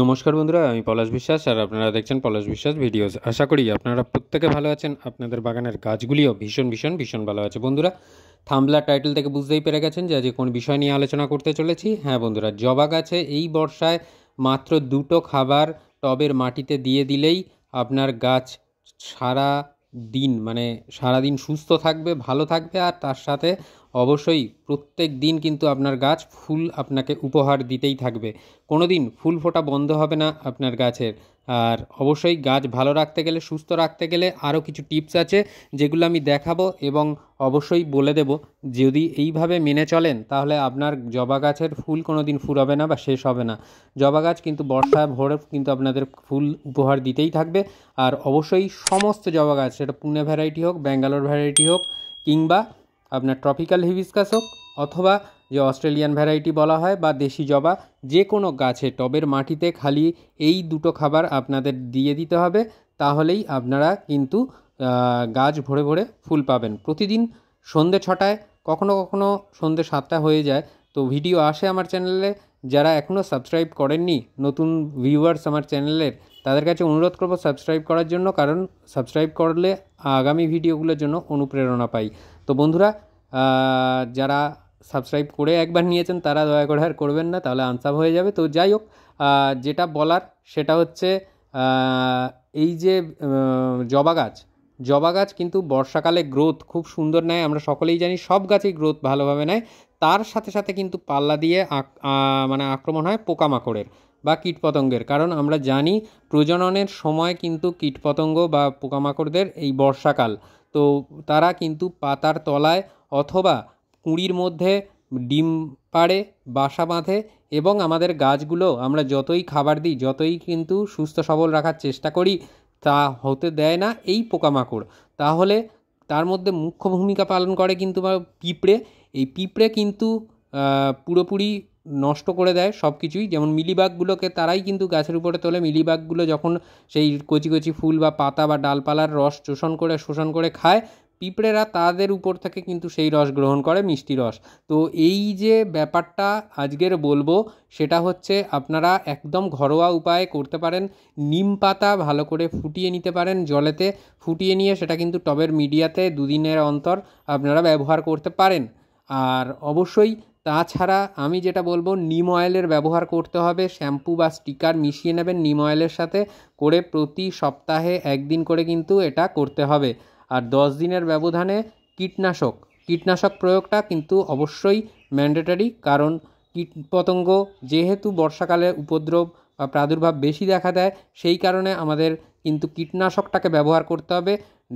নমস্কার বন্ধুরা আমি পলাশ বিশ্বাস আর আপনারা দেখছেন পলাশ বিশ্বাস ভিডিওস আশা করি আপনারা প্রত্যেকে ভালো আছেন আপনাদের বাগানের গাছগুলিও ভীষণ ভীষণ ভীষণ ভালো আছে বন্ধুরা থামলা টাইটেল থেকে বুঝতেই পেরে গেছেন যে আজ কোন বিষয় নিয়ে আলোচনা করতে চলেছি হ্যাঁ বন্ধুরা জবা গাছে এই বর্ষায় মাত্র দুটো খাবার টবের মাটিতে দিয়ে দিলেই আপনার গাছ সারা দিন মানে সারাদিন সুস্থ থাকবে ভালো থাকবে আর তার সাথে অবশ্যই প্রত্যেক দিন কিন্তু আপনার গাছ ফুল আপনাকে উপহার দিতেই থাকবে কোনো দিন ফুল ফোটা বন্ধ হবে না আপনার গাছের আর অবশ্যই গাছ ভালো রাখতে গেলে সুস্থ রাখতে গেলে আরও কিছু টিপস আছে যেগুলো আমি দেখাবো এবং অবশ্যই বলে দেব যদি এইভাবে মেনে চলেন তাহলে আপনার জবা গাছের ফুল কোনো দিন ফুরাবে না বা শেষ হবে না জবা গাছ কিন্তু বর্ষায় ভরে কিন্তু আপনাদের ফুল উপহার দিতেই থাকবে আর অবশ্যই সমস্ত জবা গাছ সেটা পুনে ভ্যারাইটি হোক ব্যাঙ্গালোর ভ্যারাইটি হোক কিংবা আপনার ট্রপিক্যাল হিবিসকাস হোক অথবা যে অস্ট্রেলিয়ান ভ্যারাইটি বলা হয় বা দেশি জবা যে কোনো গাছে টবের মাটিতে খালি এই দুটো খাবার আপনাদের দিয়ে দিতে হবে তাহলেই আপনারা কিন্তু গাছ ভরে ভরে ফুল পাবেন প্রতিদিন সন্ধে ছটায় কখনো কখনো সন্ধে সাতটা হয়ে যায় তো ভিডিও আসে আমার চ্যানেলে যারা এখনও সাবস্ক্রাইব করেননি নতুন ভিউয়ার্স আমার চ্যানেলের তাদের কাছে অনুরোধ করবো সাবস্ক্রাইব করার জন্য কারণ সাবস্ক্রাইব করলে আগামী ভিডিওগুলোর জন্য অনুপ্রেরণা পাই তো বন্ধুরা যারা সাবস্ক্রাইব করে একবার নিয়েছেন তারা দয়া করে আর করবেন না তাহলে আনসাব হয়ে যাবে তো যাই হোক যেটা বলার সেটা হচ্ছে এই যে জবা গাছ জবা গাছ কিন্তু বর্ষাকালে গ্রোথ খুব সুন্দর নেয় আমরা সকলেই জানি সব গাছেই গ্রোথ ভালোভাবে নেয় তার সাথে সাথে কিন্তু পাল্লা দিয়ে মানে আক্রমণ হয় পোকামাকড়ের বা কীটপতঙ্গের কারণ আমরা জানি প্রজননের সময় কিন্তু কীটপতঙ্গ বা পোকামাকড়দের এই বর্ষাকাল তো তারা কিন্তু পাতার তলায় অথবা কুঁড়ির মধ্যে ডিম পাড়ে বাসা বাঁধে এবং আমাদের গাছগুলো আমরা যতই খাবার দিই যতই কিন্তু সুস্থ সবল রাখার চেষ্টা করি তা হতে দেয় না এই পোকামাকড় তাহলে তার মধ্যে মুখ্য ভূমিকা পালন করে কিন্তু পিঁপড়ে এই পিঁপড়ে কিন্তু পুরোপুরি নষ্ট করে দেয় সব কিছুই যেমন মিলিবাগগুলোকে তারাই কিন্তু গাছের উপরে তোলে মিলিবাগগুলো যখন সেই কচি কচি ফুল বা পাতা বা ডালপালার রস শোষণ করে শোষণ করে খায় পিঁপড়েরা তাদের উপর থেকে কিন্তু সেই রস গ্রহণ করে মিষ্টি রস তো এই যে ব্যাপারটা আজকের বলবো সেটা হচ্ছে আপনারা একদম ঘরোয়া উপায়ে করতে পারেন নিম পাতা ভালো করে ফুটিয়ে নিতে পারেন জলেতে ফুটিয়ে নিয়ে সেটা কিন্তু টবের মিডিয়াতে দুদিনের অন্তর আপনারা ব্যবহার করতে পারেন আর অবশ্যই তাছাড়া আমি যেটা বলবো নিম অয়েলের ব্যবহার করতে হবে শ্যাম্পু বা স্টিকার মিশিয়ে নেবেন নিম অয়েলের সাথে করে প্রতি সপ্তাহে একদিন করে কিন্তু এটা করতে হবে আর দশ দিনের ব্যবধানে কীটনাশক কীটনাশক প্রয়োগটা কিন্তু অবশ্যই ম্যান্ডেটারি কারণ কীট পতঙ্গ যেহেতু বর্ষাকালে উপদ্রব বা প্রাদুর্ভাব বেশি দেখা দেয় সেই কারণে আমাদের কিন্তু কীটনাশকটাকে ব্যবহার করতে হবে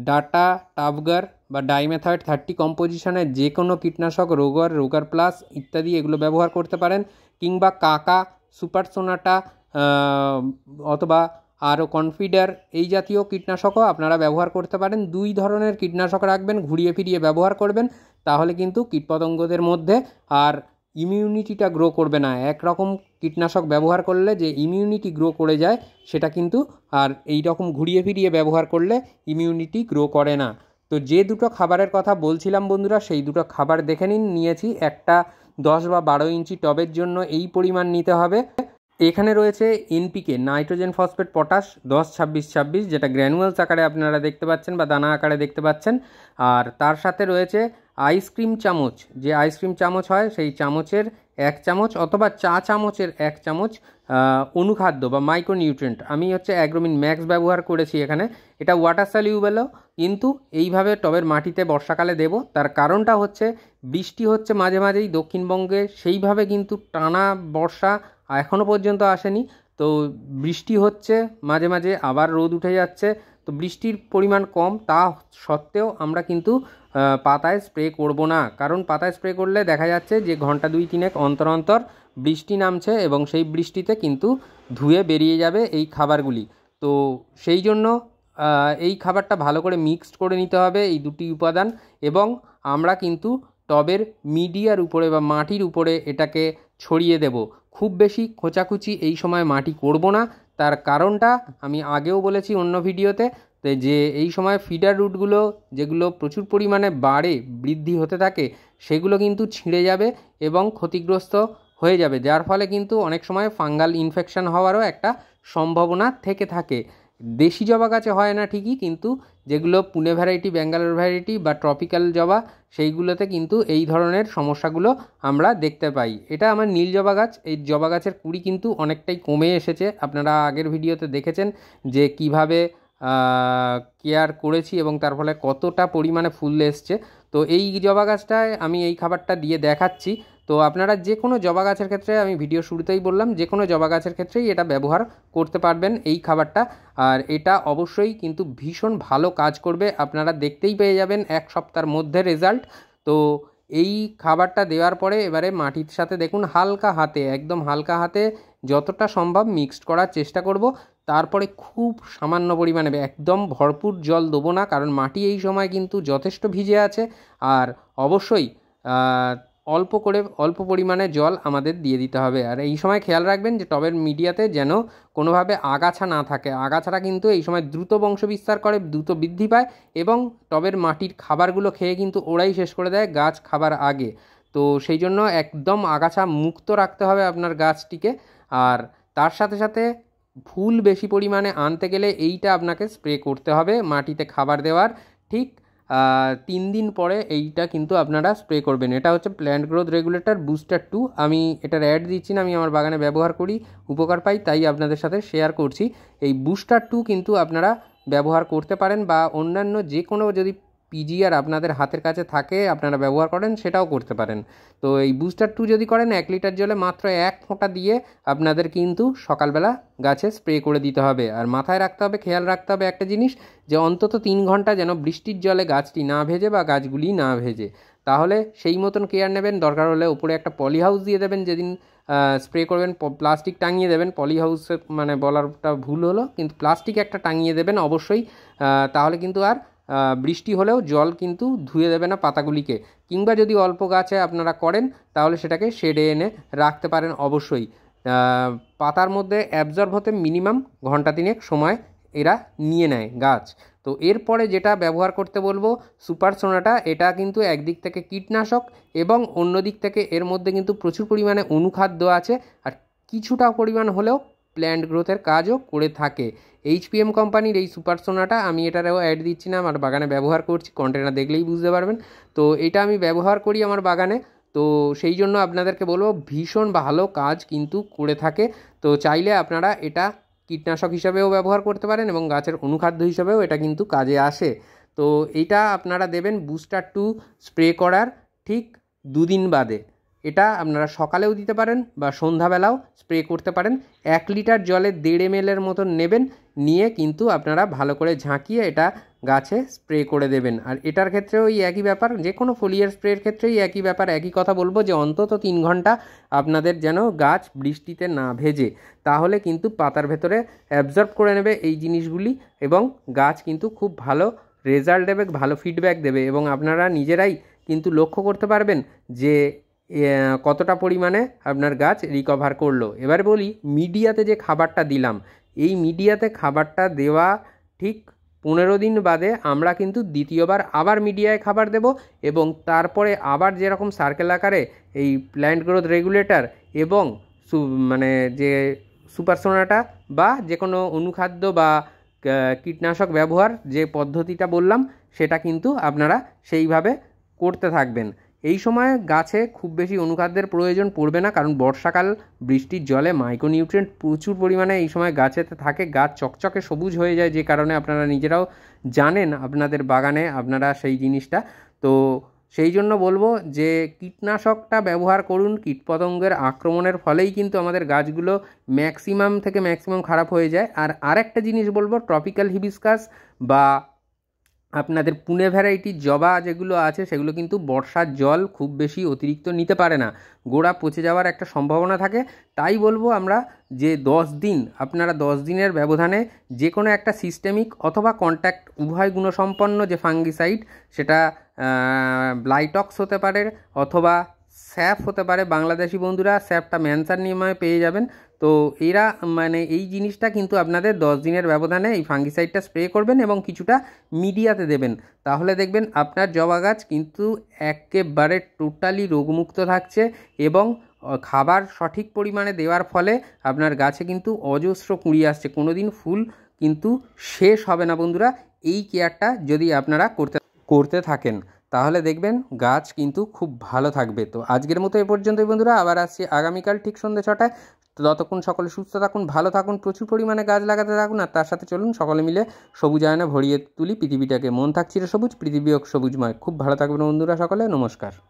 ডাটা টাবগার বা ডাইমেথাড থার্টি কম্পোজিশনের যে কোনো কীটনাশক রোগর রোগার প্লাস ইত্যাদি এগুলো ব্যবহার করতে পারেন কিংবা কাকা সুপারসোনাটা অথবা আরও কনফিডার এই জাতীয় কীটনাশকও আপনারা ব্যবহার করতে পারেন দুই ধরনের কীটনাশক রাখবেন ঘুরিয়ে ফিরিয়ে ব্যবহার করবেন তাহলে কিন্তু কীটপতঙ্গদের মধ্যে আর ইমিউনিটিটা গ্রো করবে না একরকম কীটনাশক ব্যবহার করলে যে ইমিউনিটি গ্রো করে যায় সেটা কিন্তু আর এই রকম ঘুরিয়ে ফিরিয়ে ব্যবহার করলে ইমিউনিটি গ্রো করে না তো যে দুটো খাবারের কথা বলছিলাম বন্ধুরা সেই দুটো খাবার দেখে নিন নিয়েছি একটা দশ বা বারো ইঞ্চি টবের জন্য এই পরিমাণ নিতে হবে এখানে রয়েছে এনপিকে নাইট্রোজেন ফসফেট পটাশ দশ ছাব্বিশ ছাব্বিশ যেটা গ্র্যানুয়ালস আকারে আপনারা দেখতে পাচ্ছেন বা দানা আকারে দেখতে পাচ্ছেন আর তার সাথে রয়েছে আইসক্রিম চামচ যে আইসক্রিম চামচ হয় সেই চামচের এক চামচ অথবা চা চামচের এক চামচ অনুখাদ্য বা মাইক্রোনিউট্রেন্ট আমি হচ্ছে অ্যাগ্রোমিন ম্যাক্স ব্যবহার করেছি এখানে এটা ওয়াটার সালিউবেলও কিন্তু এইভাবে টবের মাটিতে বর্ষাকালে দেব তার কারণটা হচ্ছে বৃষ্টি হচ্ছে মাঝে মাঝেই দক্ষিণবঙ্গে সেইভাবে কিন্তু টানা বর্ষা এখনও পর্যন্ত আসেনি তো বৃষ্টি হচ্ছে মাঝে মাঝে আবার রোদ উঠে যাচ্ছে তো বৃষ্টির পরিমাণ কম তা সত্ত্বেও আমরা কিন্তু পাতায় স্প্রে করব না কারণ পাতায় স্প্রে করলে দেখা যাচ্ছে যে ঘন্টা দুই তিনেক অন্তর অন্তর বৃষ্টি নামছে এবং সেই বৃষ্টিতে কিন্তু ধুয়ে বেরিয়ে যাবে এই খাবারগুলি তো সেই জন্য এই খাবারটা ভালো করে মিক্সড করে নিতে হবে এই দুটি উপাদান এবং আমরা কিন্তু টবের মিডিয়ার উপরে বা মাটির উপরে এটাকে ছড়িয়ে দেব খুব বেশি খোঁচাখুচি এই সময় মাটি করব না তার কারণটা আমি আগেও বলেছি অন্য ভিডিওতে তো যে এই সময় ফিডার রুটগুলো যেগুলো প্রচুর পরিমাণে বাড়ে বৃদ্ধি হতে থাকে সেগুলো কিন্তু ছিঁড়ে যাবে এবং ক্ষতিগ্রস্ত হয়ে যাবে যার ফলে কিন্তু অনেক সময় ফাঙ্গাল ইনফেকশন হওয়ারও একটা সম্ভাবনা থেকে থাকে দেশি জবা গাছে হয় না ঠিকই কিন্তু যেগুলো পুনে ভ্যারাইটি ব্যাঙ্গালোর ভ্যারাইটি বা ট্রপিক্যাল জবা সেইগুলোতে কিন্তু এই ধরনের সমস্যাগুলো আমরা দেখতে পাই এটা আমার নীল জবা গাছ এই জবা গাছের কুড়ি কিন্তু অনেকটাই কমে এসেছে আপনারা আগের ভিডিওতে দেখেছেন যে কিভাবে কেয়ার করেছি এবং তার ফলে কতটা পরিমাণে ফুল এসছে তো এই জবা গাছটায় আমি এই খাবারটা দিয়ে দেখাচ্ছি তো আপনারা যে কোনো জবা গাছের ক্ষেত্রে আমি ভিডিও শুরুতেই বললাম যে কোনো জবা গাছের ক্ষেত্রেই এটা ব্যবহার করতে পারবেন এই খাবারটা আর এটা অবশ্যই কিন্তু ভীষণ ভালো কাজ করবে আপনারা দেখতেই পেয়ে যাবেন এক সপ্তাহের মধ্যে রেজাল্ট তো এই খাবারটা দেওয়ার পরে এবারে মাটির সাথে দেখুন হালকা হাতে একদম হালকা হাতে যতটা সম্ভব মিক্সড করার চেষ্টা করব তারপরে খুব সামান্য পরিমাণে একদম ভরপুর জল দেবো না কারণ মাটি এই সময় কিন্তু যথেষ্ট ভিজে আছে আর অবশ্যই অল্প করে অল্প পরিমাণে জল আমাদের দিয়ে দিতে হবে আর এই সময় খেয়াল রাখবেন যে টবের মিডিয়াতে যেন কোনোভাবে আগাছা না থাকে আগাছাটা কিন্তু এই সময় দ্রুত বংশ বিস্তার করে দ্রুত বৃদ্ধি পায় এবং টবের মাটির খাবারগুলো খেয়ে কিন্তু ওরাই শেষ করে দেয় গাছ খাবার আগে তো সেই জন্য একদম আগাছা মুক্ত রাখতে হবে আপনার গাছটিকে আর তার সাথে সাথে ফুল বেশি পরিমাণে আনতে গেলে এইটা আপনাকে স্প্রে করতে হবে মাটিতে খাবার দেওয়ার ঠিক তিন দিন পরে এইটা কিন্তু আপনারা স্প্রে করবেন এটা হচ্ছে plant growth regulator booster two আমি এটার অ্যাড দিচ্ছি না আমি আমার বাগানে ব্যবহার করি উপকার পাই তাই আপনাদের সাথে শেয়ার করছি এই বুস্টার টু কিন্তু আপনারা ব্যবহার করতে পারেন বা অন্যান্য যে কোনো যদি পিজিআর আপনাদের হাতের কাছে থাকে আপনারা ব্যবহার করেন সেটাও করতে পারেন তো এই বুস্টার টু যদি করেন এক লিটার জলে মাত্র এক ফোঁটা দিয়ে আপনাদের কিন্তু সকালবেলা গাছে স্প্রে করে দিতে হবে আর মাথায় রাখতে হবে খেয়াল রাখতে হবে একটা জিনিস যে অন্তত তিন ঘন্টা যেন বৃষ্টির জলে গাছটি না ভেজে বা গাছগুলি না ভেজে তাহলে সেই মতন কেয়ার নেবেন দরকার হলে উপরে একটা পলি হাউস দিয়ে দেবেন যেদিন স্প্রে করবেন প্লাস্টিক টাঙিয়ে দেবেন পলি হাউস মানে বলারটা ভুল হলো কিন্তু প্লাস্টিক একটা টাঙিয়ে দেবেন অবশ্যই তাহলে কিন্তু আর বৃষ্টি হলেও জল কিন্তু ধুয়ে দেবে না পাতাগুলিকে কিংবা যদি অল্প গাছে আপনারা করেন তাহলে সেটাকে শেডে এনে রাখতে পারেন অবশ্যই পাতার মধ্যে অ্যাবজর্ব হতে মিনিমাম ঘন্টা তিনেক সময় এরা নিয়ে নেয় গাছ তো এরপরে যেটা ব্যবহার করতে বলবো সুপার সোনাটা এটা কিন্তু একদিক থেকে কীটনাশক এবং অন্য দিক থেকে এর মধ্যে কিন্তু প্রচুর পরিমাণে অনুখাদ্য আছে আর কিছুটা পরিমাণ হলেও প্ল্যান্ট গ্রোথের কাজও করে থাকে এইচপিএম কোম্পানির এই সুপারসোনাটা আমি এটারও অ্যাড দিচ্ছি না আমার বাগানে ব্যবহার করছি কন্টেনার দেখলেই বুঝতে পারবেন তো এটা আমি ব্যবহার করি আমার বাগানে তো সেই জন্য আপনাদেরকে বলবো ভীষণ ভালো কাজ কিন্তু করে থাকে তো চাইলে আপনারা এটা কীটনাশক হিসাবেও ব্যবহার করতে পারেন এবং গাছের অনুখাদ্য হিসাবেও এটা কিন্তু কাজে আসে তো এটা আপনারা দেবেন বুস্টার টু স্প্রে করার ঠিক দুদিন বাদে এটা আপনারা সকালেও দিতে পারেন বা সন্ধ্যাবেলাও স্প্রে করতে পারেন এক লিটার জলে দেড় এম এলের মতন নেবেন নিয়ে কিন্তু আপনারা ভালো করে ঝাঁকিয়ে এটা গাছে স্প্রে করে দেবেন আর এটার ক্ষেত্রেও ওই একই ব্যাপার যে কোনো ফলিয়ার স্প্রের ক্ষেত্রেই একই ব্যাপার একই কথা বলবো যে অন্তত তিন ঘন্টা আপনাদের যেন গাছ বৃষ্টিতে না ভেজে তাহলে কিন্তু পাতার ভেতরে অ্যাবজর্ব করে নেবে এই জিনিসগুলি এবং গাছ কিন্তু খুব ভালো রেজাল্ট দেবে ভালো ফিডব্যাক দেবে এবং আপনারা নিজেরাই কিন্তু লক্ষ্য করতে পারবেন যে কতটা পরিমাণে আপনার গাছ রিকভার করলো এবার বলি মিডিয়াতে যে খাবারটা দিলাম এই মিডিয়াতে খাবারটা দেওয়া ঠিক পনেরো দিন বাদে আমরা কিন্তু দ্বিতীয়বার আবার মিডিয়ায় খাবার দেব এবং তারপরে আবার যেরকম সার্কেল আকারে এই প্ল্যান্ট গ্রোথ রেগুলেটর এবং মানে যে সুপারসোনাটা বা যে কোনো অনুখাদ্য বা কীটনাশক ব্যবহার যে পদ্ধতিটা বললাম সেটা কিন্তু আপনারা সেইভাবে করতে থাকবেন এই সময় গাছে খুব বেশি অনুখাদ্যের প্রয়োজন পড়বে না কারণ বর্ষাকাল বৃষ্টির জলে মাইক্রোনিউট্রিয়েন্ট প্রচুর পরিমাণে এই সময় গাছেতে থাকে গাছ চকচকে সবুজ হয়ে যায় যে কারণে আপনারা নিজেরাও জানেন আপনাদের বাগানে আপনারা সেই জিনিসটা তো সেই জন্য বলবো যে কীটনাশকটা ব্যবহার করুন কীটপতঙ্গের আক্রমণের ফলেই কিন্তু আমাদের গাছগুলো ম্যাক্সিমাম থেকে ম্যাক্সিমাম খারাপ হয়ে যায় আর আরেকটা জিনিস বলবো ট্রপিক্যাল হিবিসকাস বা আপনাদের পুনে ভ্যারাইটির জবা যেগুলো আছে সেগুলো কিন্তু বর্ষার জল খুব বেশি অতিরিক্ত নিতে পারে না গোড়া পচে যাওয়ার একটা সম্ভাবনা থাকে তাই বলবো আমরা যে দশ দিন আপনারা দশ দিনের ব্যবধানে যে কোনো একটা সিস্টেমিক অথবা কন্ট্যাক্ট উভয় গুণসম্পন্ন যে ফাঙ্গিসাইড সেটা ব্লাইটক্স হতে পারে অথবা স্যাফ হতে পারে বাংলাদেশি বন্ধুরা স্যাফটা ম্যানসার নিয়মে পেয়ে যাবেন তো এরা মানে এই জিনিসটা কিন্তু আপনাদের দশ দিনের ব্যবধানে এই ফাঙ্গিসাইডটা স্প্রে করবেন এবং কিছুটা মিডিয়াতে দেবেন তাহলে দেখবেন আপনার জবা গাছ কিন্তু একেবারে টোটালি রোগমুক্ত থাকছে এবং খাবার সঠিক পরিমাণে দেওয়ার ফলে আপনার গাছে কিন্তু অজস্র কুঁড়ি আসছে কোনো দিন ফুল কিন্তু শেষ হবে না বন্ধুরা এই কেয়ারটা যদি আপনারা করতে করতে থাকেন তাহলে দেখবেন গাছ কিন্তু খুব ভালো থাকবে তো আজকের মতো এ পর্যন্তই বন্ধুরা আবার আসছি আগামীকাল ঠিক সন্ধ্যে ছটায় ততক্ষণ সকলে সুস্থ থাকুন ভালো থাকুন প্রচুর পরিমাণে গাছ লাগাতে থাকুন আর তার সাথে চলুন সকলে মিলে সবুজায়নে ভরিয়ে তুলি পৃথিবীটাকে মন থাকছিল সবুজ পৃথিবীও সবুজময় খুব ভালো থাকবেন বন্ধুরা সকলে নমস্কার